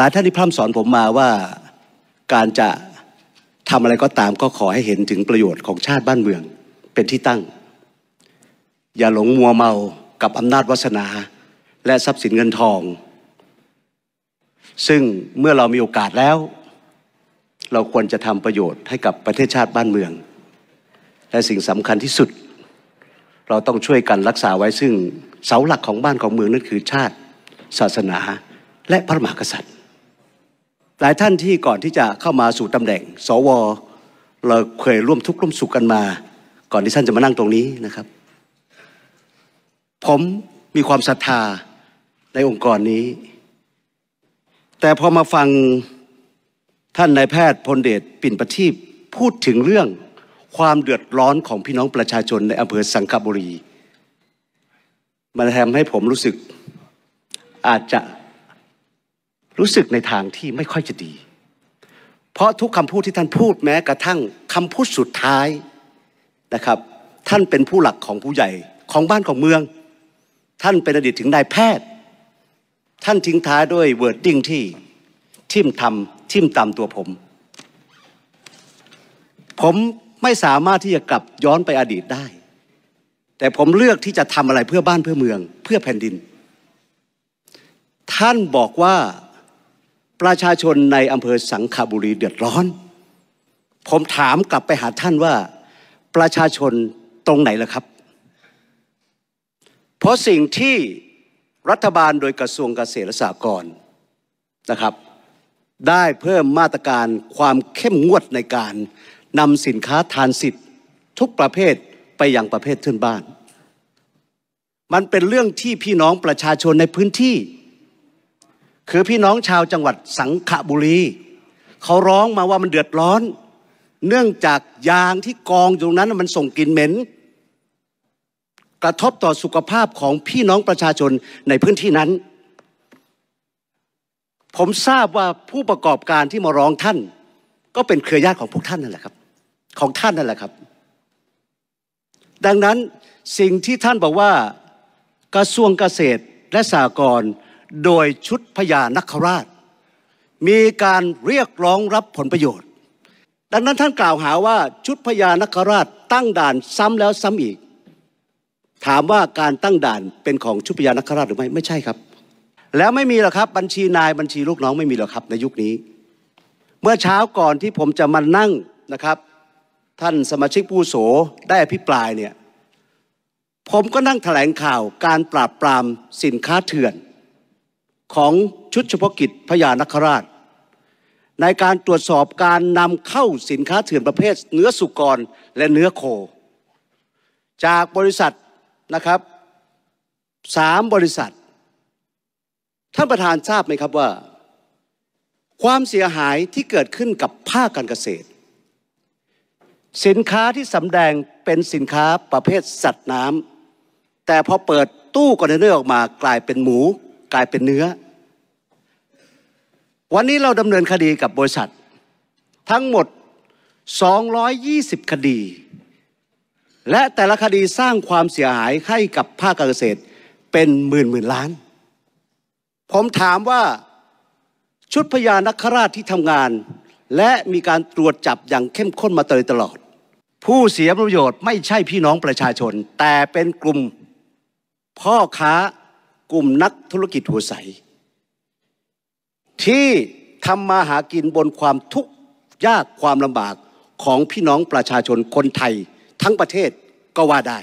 ลายท่านที่พร่ำสอนผมมาว่าการจะทำอะไรก็ตาม ก็ขอให้เห็นถึงประโยชน์ของชาติบ้านเมืองเป็นที่ตั้ง อย่าหลงมัวเมากับอำนาจวาสนา และทรัพย์สินเงินทอง ซึ่งเมื่อเรามีโอกาสแล้ว เราควรจะทำประโยชน์ให้กับประเทศชาติบ้านเมือง และสิ่งสำคัญที่สุด เราต้องช่วยกันรักษาไว้ซึ่งเสาหลักของบ้านของเมืองนั่นคือ ชาติศาสนาและพระมหากษัตริย์หลายท่านที่ก่อนที่จะเข้ามาสู่ตำแหน่ง สวเราเคยร่วมทุกข์ร่วมสุขกันมา ก่อนที่ท่านจะมานั่งตรงนี้นะครับ ผมมีความศรัทธาในองค์กรนี้ แต่พอมาฟังท่านนายแพทย์พลเดชปิ่นประทีปพูดถึงเรื่องความเดือดร้อนของพี่น้องประชาชนในอำเภอสังขบุรี มันทำให้ผมรู้สึกอาจจะรู้สึกในทางที่ไม่ค่อยจะดี เพราะทุกคำพูดที่ท่านพูดแม้กระทั่งคำพูดสุดท้ายนะครับ ท่านเป็นผู้หลักของผู้ใหญ่ของบ้านของเมือง ท่านเป็นอดีตถึงนายแพทย์ ท่านทิ้งท้ายด้วยเวิร์ดดิ้งที่ ทิมทำทิมตามตัวผม ผมไม่สามารถที่จะกลับย้อนไปอดีตได้ แต่ผมเลือกที่จะทำอะไรเพื่อบ้านเพื่อเมืองเพื่อแผ่นดิน ท่านบอกว่าประชาชนในอำเภอสังขบุรีเดือดร้อน ผมถามกลับไปหาท่านว่าประชาชนตรงไหนล่ะครับ เพราะสิ่งที่รัฐบาลโดยกระทรวงเกษตรและสหกรณ์นะครับ ได้เพิ่มมาตรการความเข้มงวดในการนำสินค้าทานสิทธิ์ทุกประเภทไปยังประเภทเพื่อนบ้าน มันเป็นเรื่องที่พี่น้องประชาชนในพื้นที่คือพี่น้องชาวจังหวัดสังขบุรีเขาร้องมาว่ามันเดือดร้อน เนื่องจากยางที่กองอยู่ตรงนั้นมันส่งกลิ่นเหม็น กระทบต่อสุขภาพของพี่น้องประชาชนในพื้นที่นั้น ผมทราบว่าผู้ประกอบการที่มาร้องท่าน ก็เป็นเครือญาติของพวกท่านนั่นแหละครับของท่านนั่นแหละครับ ดังนั้นสิ่งที่ท่านบอกว่ากระทรวงเกษตรและสหกรณ์โดยชุดพญานักราช มีการเรียกร้องรับผลประโยชน์ ดังนั้นท่านกล่าวหาว่าชุดพญานักราชตั้งด่านซ้ำแล้วซ้ำอีก ถามว่าการตั้งด่านเป็นของชุดพญานักราชหรือไม่ไม่ใช่ครับ แล้วไม่มีหรอกครับบัญชีนายบัญชีลูกน้องไม่มีหรอกครับในยุคนี้ เมื่อเช้าก่อนที่ผมจะมานั่งนะครับ ท่านสมาชิกผู้โสได้อภิปรายเนี่ยผมก็นั่งแถลงข่าวการปราบปรามสินค้าเถื่อนของชุดเฉพาะกิจพญานคราช ในการตรวจสอบการนำเข้าสินค้าเถื่อนประเภทเนื้อสุกรและเนื้อโค จากบริษัทนะครับสามบริษัทท่านประธานทราบไหมครับว่า ความเสียหายที่เกิดขึ้นกับภาคการเกษตร สินค้าที่สำแดงเป็นสินค้าประเภทสัตว์น้ำแต่พอเปิดตู้คอนเทนเนอร์ออกมากลายเป็นหมูกลายเป็นเนื้อ วันนี้เราดำเนินคดีกับบริษัท ทั้งหมด 220 คดี และแต่ละคดีสร้างความเสียหายให้กับภาคเกษตรเป็นหมื่นหมื่นล้าน ผมถามว่าชุดพยานักราชที่ทำงาน และมีการตรวจจับอย่างเข้มข้นมาเตยตลอด ผู้เสียประโยชน์ไม่ใช่พี่น้องประชาชน แต่เป็นกลุ่มพ่อค้ากลุ่มนักธุรกิจหัวใสที่ทำมาหากินบนความทุกข์ยากความลำบากของพี่น้องประชาชนคนไทยทั้งประเทศก็ว่าได้